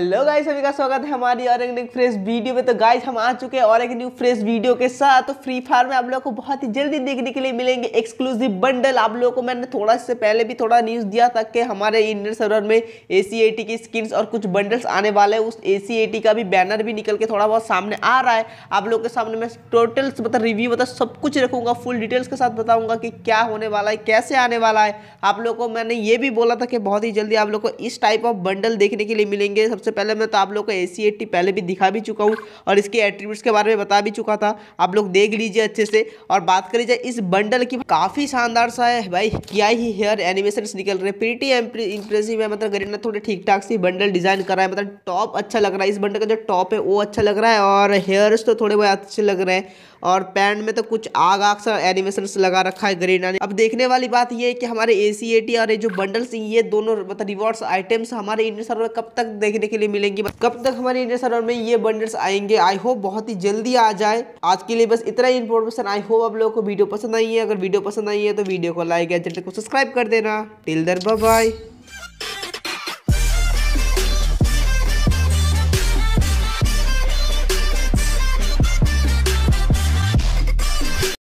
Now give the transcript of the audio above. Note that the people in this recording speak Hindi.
हेलो गाइस सभी का स्वागत है हमारी और एक न्यू फ्रेश वीडियो में तो गाइस हम आ चुके हैं और एक न्यू फ्रेश वीडियो के साथ तो फ्री फायर में आप लोगों को बहुत ही जल्दी देखने के लिए मिलेंगे एक्सक्लूसिव बंडल आप लोगों को मैंने थोड़ा से पहले भी थोड़ा न्यूज़ दिया था कि हमारे इंडियन सर्वर में ए सी की स्किन्स और कुछ बंडल्स आने वाले हैं उस ए का भी बैनर भी निकल के थोड़ा बहुत सामने आ रहा है आप लोग के सामने मैं टोटल्स मतलब रिव्यू मतलब सब कुछ रखूंगा फुल डिटेल्स के साथ बताऊंगा कि क्या होने वाला है कैसे आने वाला है आप लोग को मैंने ये भी बोला था कि बहुत ही जल्दी आप लोग को इस टाइप ऑफ बंडल देखने के लिए मिलेंगे सबसे सबसे पहले मैं तो आप लोग को ए पहले भी दिखा भी चुका हूँ और इसके एट्रीब्यूट्स के बारे में बता भी चुका था आप लोग देख लीजिए अच्छे से और बात करी जाए इस बंडल की काफ़ी शानदार सा है भाई क्या ही हेयर एनिमेशन निकल रहे हैं प्रीटी इंप्रेसिव है मतलब गरीब थोड़े ठीक ठाक सी बंडल डिज़ाइन करा है मतलब टॉप अच्छा लग रहा है इस बंडल का जो टॉप है वो अच्छा लग रहा है और हेयर्स तो थोड़े बहुत अच्छे लग रहे हैं और पैंट में तो कुछ आग आग सा एनिमेशन लगा रखा है ग्रेना ने अब देखने वाली बात यह है कि हमारे ए और ये जो बंडल्स ये दोनों मतलब रिवॉर्ड्स आइटम्स हमारे इंडियन सर्वर कब तक देखने के लिए मिलेंगे कब तक हमारे इंडियन सर्वर में ये बंडल्स आएंगे आई होप बहुत ही जल्दी आ जाए आज के लिए बस इतना ही इन्फॉर्मेशन आई होप आप लोगों को वीडियो पसंद आई है अगर वीडियो पसंद आई है तो वीडियो को लाइक या चैनल को सब्सक्राइब कर देना टिल दर बाय